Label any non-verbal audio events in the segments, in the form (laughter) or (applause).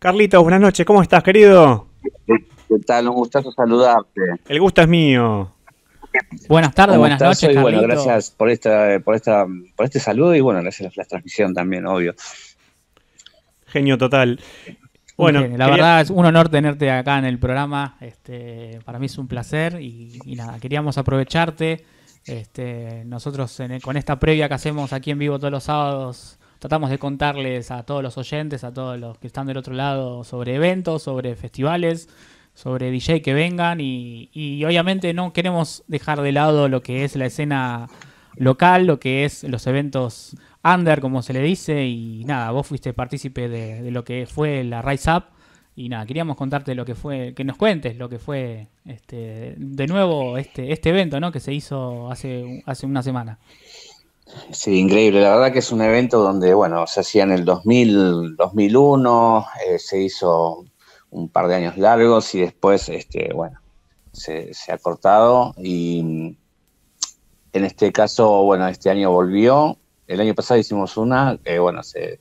Carlitos, buenas noches, ¿cómo estás, querido? ¿Qué tal? Un gustazo saludarte. El gusto es mío. Buenas tardes, buenas noches. Carlito. Bueno, gracias por esta, por esta, por este saludo y bueno, gracias a la transmisión también, obvio. Genio total. Bueno, la verdad es un honor tenerte acá en el programa. Este, para mí es un placer y, nada, queríamos aprovecharte. Este, nosotros con esta previa que hacemos aquí en vivo todos los sábados Tratamos de contarles a todos los oyentes, a todos los que están del otro lado, sobre eventos, sobre festivales, sobre DJ que vengan y, y obviamente no queremos dejar de lado lo que es la escena local, lo que es los eventos under, como se le dice, y nada, vos fuiste partícipe de, lo que fue la Rise Up y nada, queríamos contarte lo que fue, que nos cuentes lo que fue este, de nuevo este, este evento ¿no? que se hizo hace, hace una semana. Sí, increíble. La verdad que es un evento donde, bueno, se hacía en el 2000, 2001, eh, se hizo un par de años largos y después, este, bueno, se, ha cortado y mm, en este caso, bueno, este año volvió. El año pasado hicimos una, eh, bueno, se,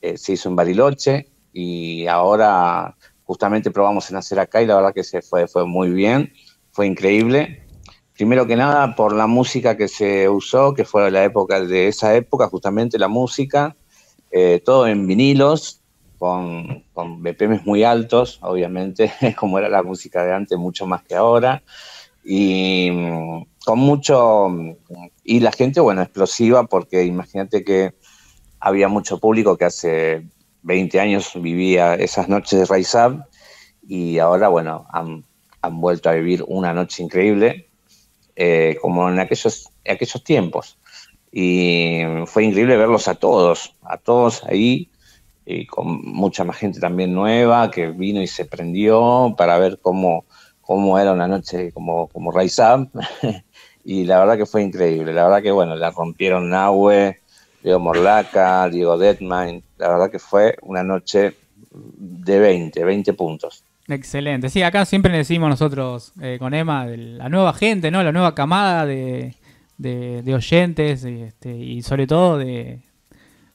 eh, se hizo en Bariloche y ahora justamente probamos en hacer acá y la verdad que se fue, fue muy bien, fue increíble primero que nada por la música que se usó, que fue la época de esa época, justamente la música, eh, todo en vinilos, con, BPMs muy altos, obviamente, (laughs) como era la música de antes, mucho más que ahora, y mm, con mucho, mm, y la gente, bueno, explosiva, porque imagínate que había mucho público que hace 20 años vivía esas noches de Up, y ahora, bueno, han vuelto a vivir una noche increíble, eh, como en aquellos, aquellos tiempos. Y fue increíble verlos a todos, a todos ahí, y con mucha más gente también nueva que vino y se prendió para ver cómo, cómo era una noche como, como Rise (laughs) Up. y la verdad que fue increíble. La verdad que, bueno, la rompieron Nahue, Diego Morlaca, Diego Detman. La verdad que fue una noche de 20, 20 puntos. Excelente. Sí, acá siempre decimos nosotros eh, con Emma, de la nueva gente, ¿no? La nueva camada de, oyentes este, y sobre todo de,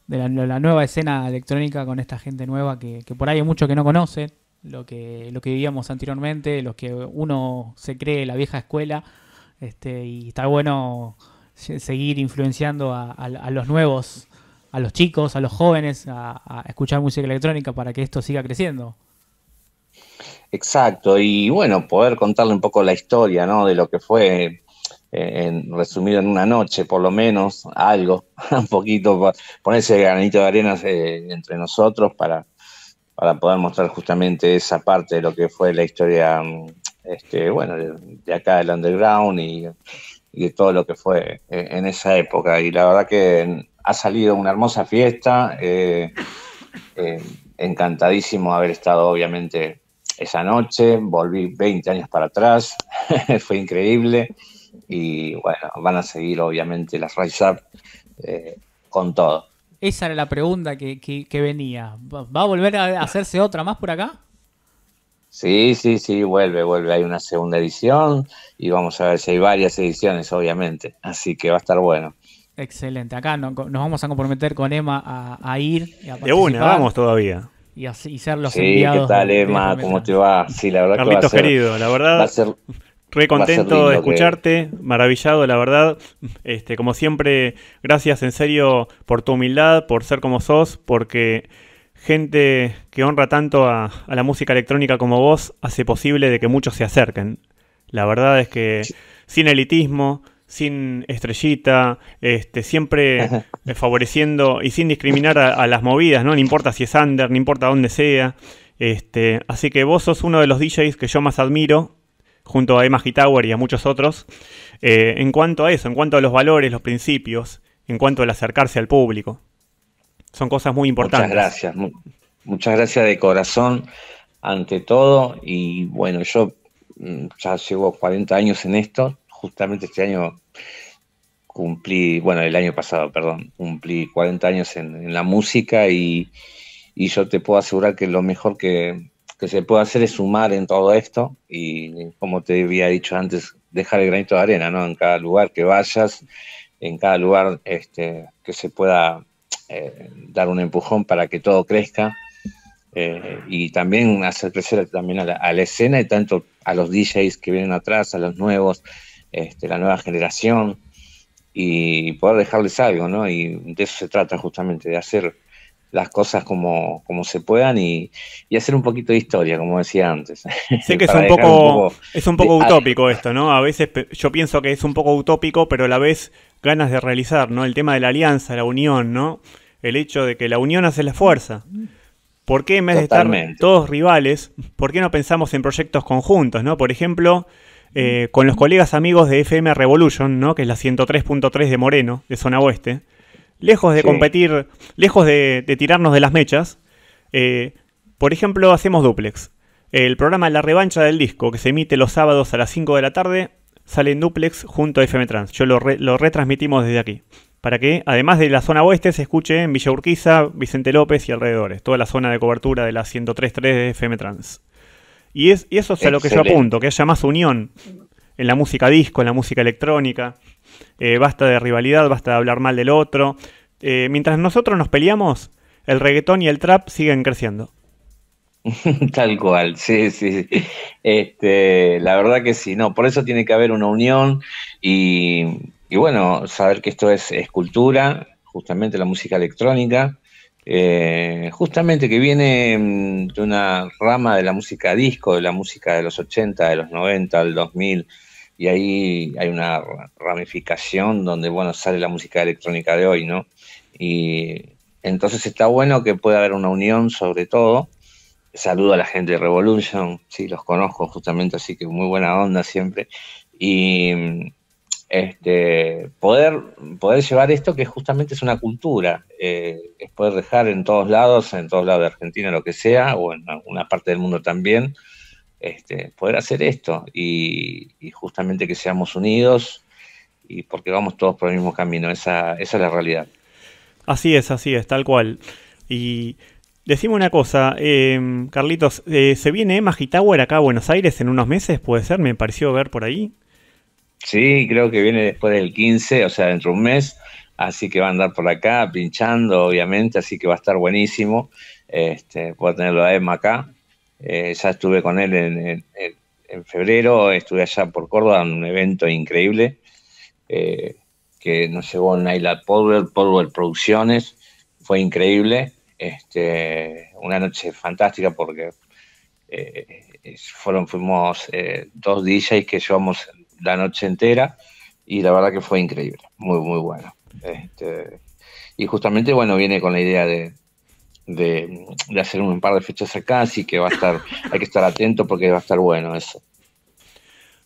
la, nueva escena electrónica con esta gente nueva que, por ahí hay mucho que no conocen lo que, lo que vivíamos anteriormente, los que uno se cree la vieja escuela este, y está bueno seguir influenciando a, los nuevos, a los chicos, a los jóvenes, a escuchar música electrónica para que esto siga creciendo. Exacto, y bueno, poder contarle un poco la historia, ¿no? De lo que fue, eh, en, resumido en una noche, por lo menos, algo, (laughs) un poquito, ponerse ese granito de arena eh, entre nosotros para, para poder mostrar justamente esa parte de lo que fue la historia, mm, este, bueno, de acá del underground y, de todo lo que fue eh, en esa época. Y la verdad que mm, ha salido una hermosa fiesta, encantadísimo haber estado, obviamente, esa noche, volví 20 años para atrás, (laughs) fue increíble y bueno, van a seguir obviamente las Rise Up eh, con todo. Esa era la pregunta que, que, venía. ¿Va a volver a hacerse otra más por acá? Sí, sí, sí, vuelve, vuelve. Hay una segunda edición y vamos a ver si hay varias ediciones, obviamente. Así que va a estar bueno. Excelente. Acá nos vamos a comprometer con Emma a, ir. De una, vamos todavía y, así, ser los sí, ¿Qué tal, Emma? ¿Cómo te va? Sí, Carlitos querido, la verdad. Re contento de escucharte, maravillado, la verdad. Este, como siempre, gracias en serio por tu humildad, por ser como sos, porque gente que honra tanto a, a la música electrónica como vos hace posible de que muchos se acerquen. La verdad es que sin elitismo, sin estrellita, este, siempre (laughs) eh, favoreciendo y sin discriminar a, las movidas, ¿no? importa si es under, no importa dónde sea. Este, así que vos sos uno de los DJs que yo más admiro, junto a Emma tower y a muchos otros, eh, en cuanto a eso, en cuanto a los valores, los principios, en cuanto al acercarse al público. Son cosas muy importantes. Muchas gracias, muchas gracias de corazón ante todo y bueno, yo mm, ya llevo 40 años en esto justamente este año cumplí, bueno, el año pasado, perdón, cumplí 40 años en, la música y, yo te puedo asegurar que lo mejor que, se puede hacer es sumar en todo esto y, como te había dicho antes, dejar el granito de arena, ¿no? En cada lugar que vayas, en cada lugar este, que se pueda eh, dar un empujón para que todo crezca. Eh, y también hacer crecer también a la escena y tanto a los DJs que vienen atrás, a los nuevos, este, la nueva generación y poder dejarles algo, ¿no? Y de eso se trata justamente, de hacer las cosas como, como se puedan y, hacer un poquito de historia, como decía antes. Sé que (laughs) es un poco, utópico esto, ¿no? A veces yo pienso que es un poco utópico, pero a la vez ganas de realizar, ¿no? El tema de la alianza, la unión, ¿no? El hecho de que la unión hace la fuerza. ¿Por qué en vez de estar todos rivales, por qué no pensamos en proyectos conjuntos, ¿no? Por ejemplo, eh, con los colegas amigos de FM Revolution, ¿no? que es la 103.3 de Moreno, de zona oeste, lejos de competir, lejos de, tirarnos de las mechas, eh, por ejemplo, hacemos duplex. El programa La Revancha del Disco, que se emite los sábados a las 5 de la tarde, sale en duplex junto a FM Trans. Yo lo, lo retransmitimos desde aquí. Para que, además de la zona oeste, se escuche en Villa Urquiza, Vicente López y alrededores. Toda la zona de cobertura de la 103.3 de FM Trans. Y, es, eso es a lo que yo apunto, que haya más unión en la música disco, en la música electrónica. Eh, basta de rivalidad, basta de hablar mal del otro. Eh, mientras nosotros nos peleamos, el reggaetón y el trap siguen creciendo. (laughs) Tal cual, sí, sí. Este, la verdad que sí, no, por eso tiene que haber una unión y, bueno, saber que esto es, escultura justamente la música electrónica, eh, justamente que viene mm, de una rama de la música disco, de la música de los 80, de los 90, del 2000, y ahí hay una ramificación donde, bueno, sale la música electrónica de hoy, ¿no? Y entonces está bueno que pueda haber una unión sobre todo. Saludo a la gente de Revolution, sí, los conozco justamente, así que muy buena onda siempre. Y, mm, este, poder, poder llevar esto que justamente es una cultura, eh, es poder dejar en todos lados, en todos lados de Argentina, lo que sea, o en alguna parte del mundo también, este, poder hacer esto y, justamente que seamos unidos y porque vamos todos por el mismo camino, esa, es la realidad. Así es, así es, tal cual. Y decime una cosa, em, Carlitos, eh, ¿se viene Magitauer acá a Buenos Aires en unos meses? ¿Puede ser? Me pareció ver por ahí. Sí, creo que viene después del 15, o sea, dentro de un mes. Así que va a andar por acá pinchando, obviamente, así que va a estar buenísimo. Este, voy a tenerlo a Emma acá. Eh, ya estuve con él en, febrero, estuve allá por Córdoba en un evento increíble eh, que nos llevó Naila Power, Podwell Producciones. Fue increíble. Este, una noche fantástica porque eh, fueron, fuimos eh, dos DJs que llevamos la noche entera y la verdad que fue increíble, muy, muy bueno. Este, y justamente, bueno, viene con la idea de, hacer un par de fechas acá, así que va a estar, (laughs) hay que estar atento porque va a estar bueno eso.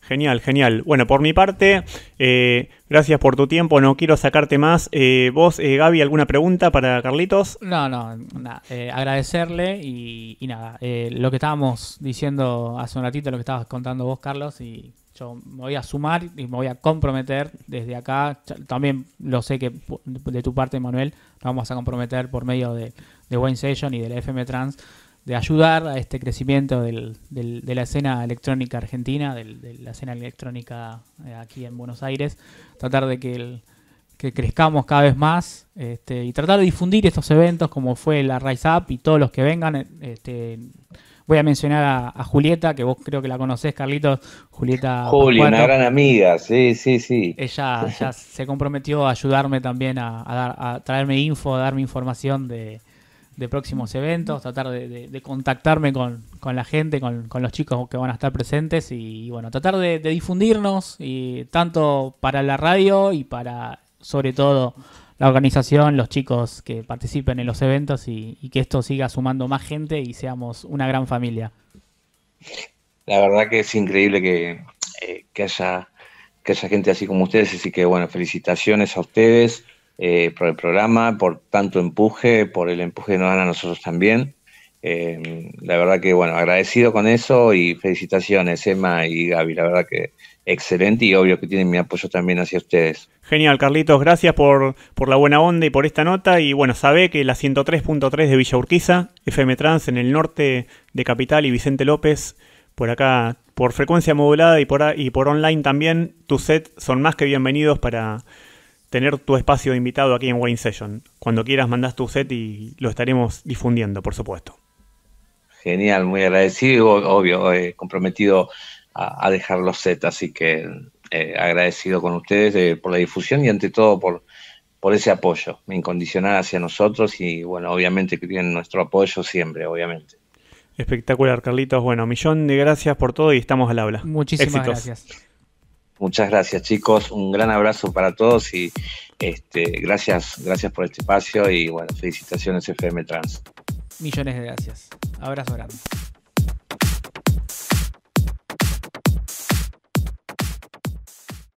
Genial, genial. Bueno, por mi parte, eh, gracias por tu tiempo, no quiero sacarte más. Eh, vos, eh, Gaby, ¿alguna pregunta para Carlitos? No, no, nada, agradecerle y, y nada, lo que estábamos diciendo hace un ratito, lo que estabas contando vos, Carlos, y yo me voy a sumar y me voy a comprometer desde acá. También lo sé que de tu parte, Manuel, vamos a comprometer por medio de, de Wine Session y de la FM Trans de ayudar a este crecimiento de la escena electrónica argentina, de la escena electrónica eh, aquí en Buenos Aires, tratar de que, que crezcamos cada vez más este, y tratar de difundir estos eventos como fue la Rise Up y todos los que vengan. Eh, este, Voy a mencionar a, Julieta, que vos creo que la conocés, Carlitos. Julieta. Julia, una gran amiga, sí, sí, sí. Ella (laughs) ya se comprometió a ayudarme también a, traerme info, a darme información de, próximos eventos, tratar de, contactarme con, la gente, con, los chicos que van a estar presentes y, bueno, tratar de, de, difundirnos y tanto para la radio y para sobre todo organización, los chicos que participen en los eventos y, que esto siga sumando más gente y seamos una gran familia. La verdad que es increíble que, eh, haya que gente así como ustedes, así que bueno, felicitaciones a ustedes eh, por el programa, por tanto empuje, por el empuje que nos dan a nosotros también. Eh, la verdad que bueno, agradecido con eso y felicitaciones Emma y Gaby, la verdad que excelente y obvio que tienen mi apoyo también hacia ustedes. Genial, Carlitos, gracias por, por la buena onda y por esta nota. Y bueno, sabe que la 103.3 de Villa Urquiza, FM Trans en el norte de Capital y Vicente López, por acá, por frecuencia modulada y por, online también, tu set son más que bienvenidos para tener tu espacio de invitado aquí en Wayne Session. Cuando quieras mandás tu set y lo estaremos difundiendo, por supuesto. Genial, muy agradecido, obvio, eh, comprometido a, dejar los set Así que eh, agradecido con ustedes eh, por la difusión y ante todo por, por ese apoyo incondicional hacia nosotros y bueno, obviamente que tienen nuestro apoyo siempre, obviamente. Espectacular, Carlitos. Bueno, millón de gracias por todo y estamos al habla. Muchísimas gracias. Muchas gracias, chicos. Un gran abrazo para todos y este, gracias, gracias por este espacio y bueno, felicitaciones FM Trans. Millones de gracias. Abrazo grande.